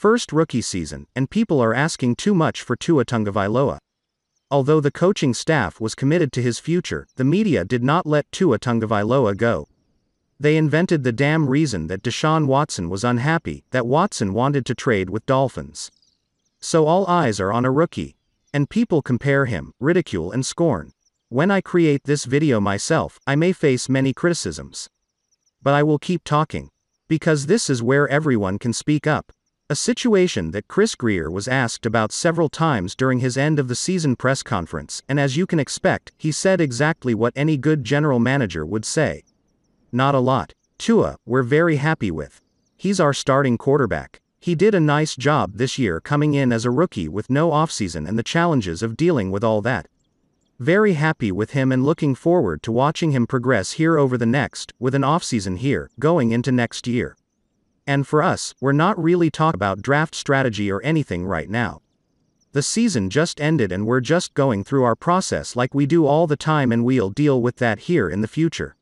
First rookie season, and people are asking too much for Tua Tungavailoa. Although the coaching staff was committed to his future, the media did not let Tua Tungavailoa go. They invented the damn reason that Deshaun Watson was unhappy, that Watson wanted to trade with Dolphins. So all eyes are on a rookie. And people compare him, ridicule and scorn. When I create this video myself, I may face many criticisms. But I will keep talking. Because this is where everyone can speak up. A situation that Chris Greer was asked about several times during his end of the season press conference, and as you can expect, he said exactly what any good general manager would say. Not a lot. Tua, we're very happy with. He's our starting quarterback. He did a nice job this year coming in as a rookie with no offseason and the challenges of dealing with all that. Very happy with him and looking forward to watching him progress here over the next, with an offseason here, going into next year. And for us, we're not really talking about draft strategy or anything right now. The season just ended and we're just going through our process like we do all the time and we'll deal with that here in the future.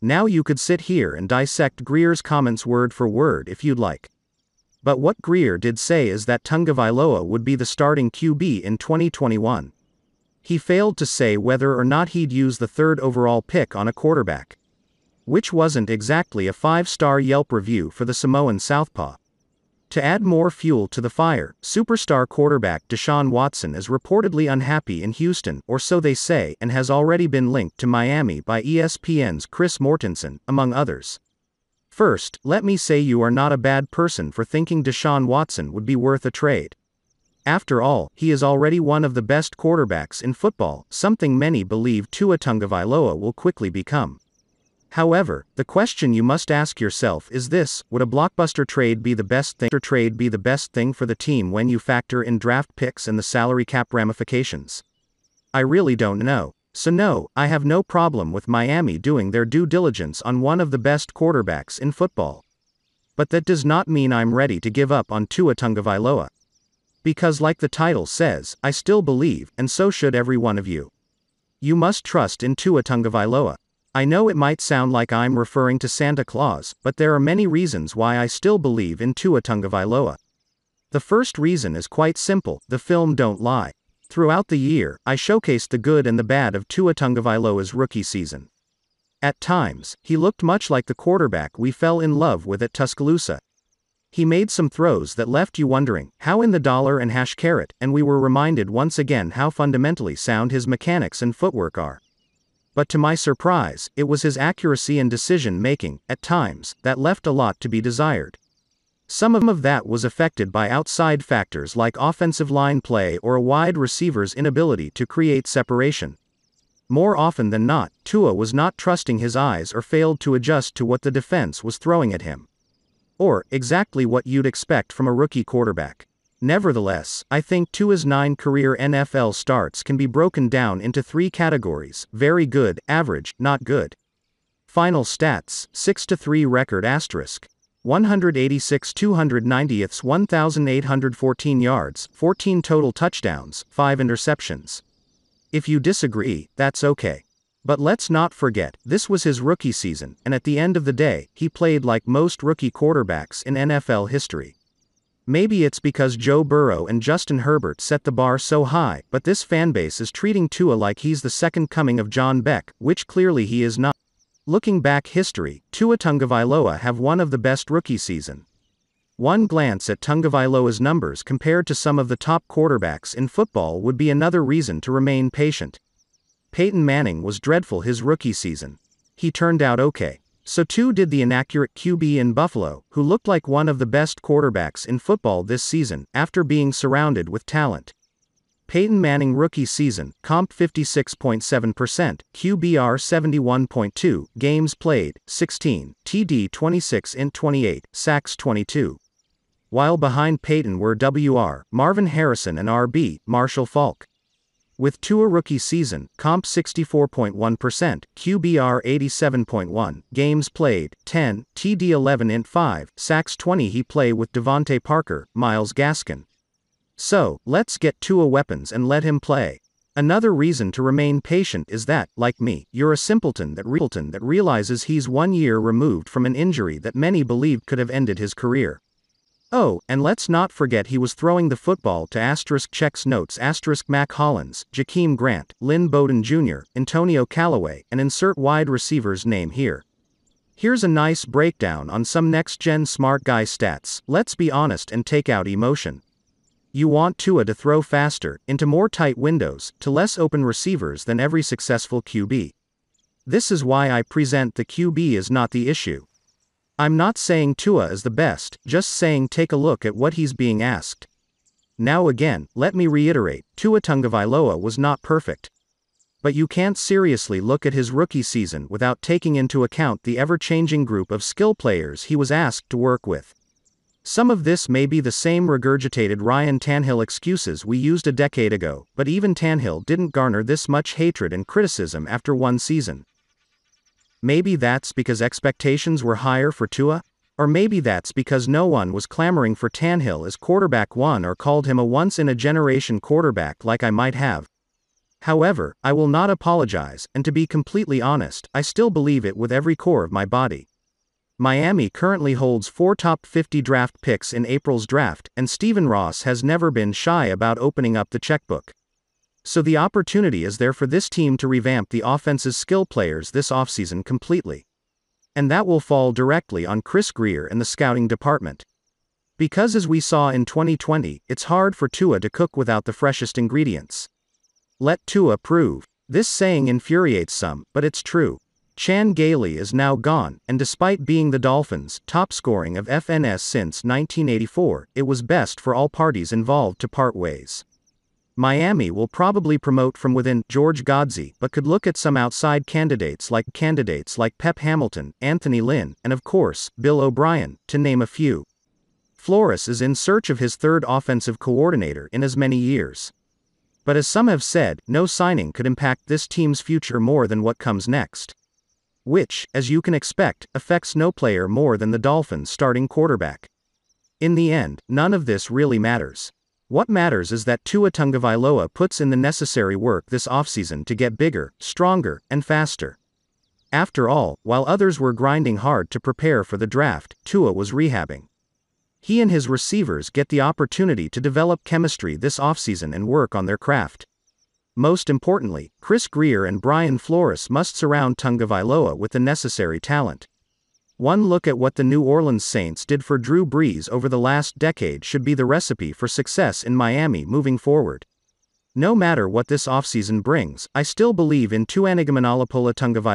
Now you could sit here and dissect Greer's comments word for word if you'd like. But what Greer did say is that Tungavailoa would be the starting QB in 2021. He failed to say whether or not he'd use the third overall pick on a quarterback which wasn't exactly a five-star Yelp review for the Samoan Southpaw. To add more fuel to the fire, superstar quarterback Deshaun Watson is reportedly unhappy in Houston, or so they say, and has already been linked to Miami by ESPN's Chris Mortensen, among others. First, let me say you are not a bad person for thinking Deshaun Watson would be worth a trade. After all, he is already one of the best quarterbacks in football, something many believe Tua Tungavailoa will quickly become. However, the question you must ask yourself is this, would a blockbuster trade be the best thing trade be the best thing for the team when you factor in draft picks and the salary cap ramifications? I really don't know. So no, I have no problem with Miami doing their due diligence on one of the best quarterbacks in football. But that does not mean I'm ready to give up on Tua Tungavailoa. Because like the title says, I still believe, and so should every one of you. You must trust in Tua Tungavailoa. I know it might sound like I'm referring to Santa Claus, but there are many reasons why I still believe in Tuatunga Tungavailoa. The first reason is quite simple, the film Don't Lie. Throughout the year, I showcased the good and the bad of Tuatunga Tungavailoa's rookie season. At times, he looked much like the quarterback we fell in love with at Tuscaloosa. He made some throws that left you wondering, how in the dollar and hash carrot, and we were reminded once again how fundamentally sound his mechanics and footwork are. But to my surprise, it was his accuracy and decision making, at times, that left a lot to be desired. Some of that was affected by outside factors like offensive line play or a wide receiver's inability to create separation. More often than not, Tua was not trusting his eyes or failed to adjust to what the defense was throwing at him. Or, exactly what you'd expect from a rookie quarterback. Nevertheless, I think Tua's nine career NFL starts can be broken down into three categories very good, average, not good. Final stats 6 to 3 record asterisk. 186 290ths 1814 yards 14 total touchdowns 5 interceptions if you disagree that's okay but let's not forget this was his rookie season and at the end of the day he played like most rookie quarterbacks in NFL history Maybe it's because Joe Burrow and Justin Herbert set the bar so high, but this fanbase is treating Tua like he's the second coming of John Beck, which clearly he is not. Looking back history, Tua Tungavailoa have one of the best rookie season. One glance at Tungavailoa's numbers compared to some of the top quarterbacks in football would be another reason to remain patient. Peyton Manning was dreadful his rookie season. He turned out okay. So too did the inaccurate QB in Buffalo, who looked like one of the best quarterbacks in football this season, after being surrounded with talent. Peyton Manning rookie season, comp 56.7%, QBR 71.2, games played, 16, TD 26 in 28, sacks 22. While behind Peyton were WR, Marvin Harrison and RB, Marshall Falk. With Tua rookie season, comp 64.1%, QBR 87.1, games played, 10, TD 11 int 5, sacks 20 he play with Devontae Parker, Miles Gaskin. So, let's get Tua weapons and let him play. Another reason to remain patient is that, like me, you're a simpleton that, re- that realizes he's one year removed from an injury that many believed could have ended his career. Oh, and let's not forget he was throwing the football to asterisk checks notes asterisk Mac Hollins, Jakeem Grant, Lynn Bowden Jr., Antonio Callaway, and insert wide receiver's name here. Here's a nice breakdown on some next-gen smart guy stats, let's be honest and take out emotion. You want Tua to throw faster, into more tight windows, to less open receivers than every successful QB. This is why I present the QB is not the issue. I'm not saying Tua is the best, just saying take a look at what he's being asked. Now again, let me reiterate, Tua Tungavailoa was not perfect. But you can't seriously look at his rookie season without taking into account the ever-changing group of skill players he was asked to work with. Some of this may be the same regurgitated Ryan Tanhill excuses we used a decade ago, but even Tanhill didn't garner this much hatred and criticism after one season. Maybe that's because expectations were higher for Tua, or maybe that's because no one was clamoring for Tanhill as quarterback one or called him a once in a generation quarterback like I might have. However, I will not apologize, and to be completely honest, I still believe it with every core of my body. Miami currently holds four top 50 draft picks in April's draft, and Stephen Ross has never been shy about opening up the checkbook. So the opportunity is there for this team to revamp the offense's skill players this offseason completely. And that will fall directly on Chris Greer and the scouting department. Because as we saw in 2020, it's hard for Tua to cook without the freshest ingredients. Let Tua prove. This saying infuriates some, but it's true. Chan Gailey is now gone, and despite being the Dolphins' top scoring of FNS since 1984, it was best for all parties involved to part ways. Miami will probably promote from within George Godsey, but could look at some outside candidates like candidates like Pep Hamilton, Anthony Lynn, and of course, Bill O'Brien, to name a few. Flores is in search of his third offensive coordinator in as many years. But as some have said, no signing could impact this team's future more than what comes next. Which, as you can expect, affects no player more than the Dolphins' starting quarterback. In the end, none of this really matters. What matters is that Tua Tungavailoa puts in the necessary work this offseason to get bigger, stronger, and faster. After all, while others were grinding hard to prepare for the draft, Tua was rehabbing. He and his receivers get the opportunity to develop chemistry this offseason and work on their craft. Most importantly, Chris Greer and Brian Flores must surround Tungavailoa with the necessary talent. One look at what the New Orleans Saints did for Drew Brees over the last decade should be the recipe for success in Miami moving forward. No matter what this offseason brings, I still believe in Tuanigamanalapola Tungavai.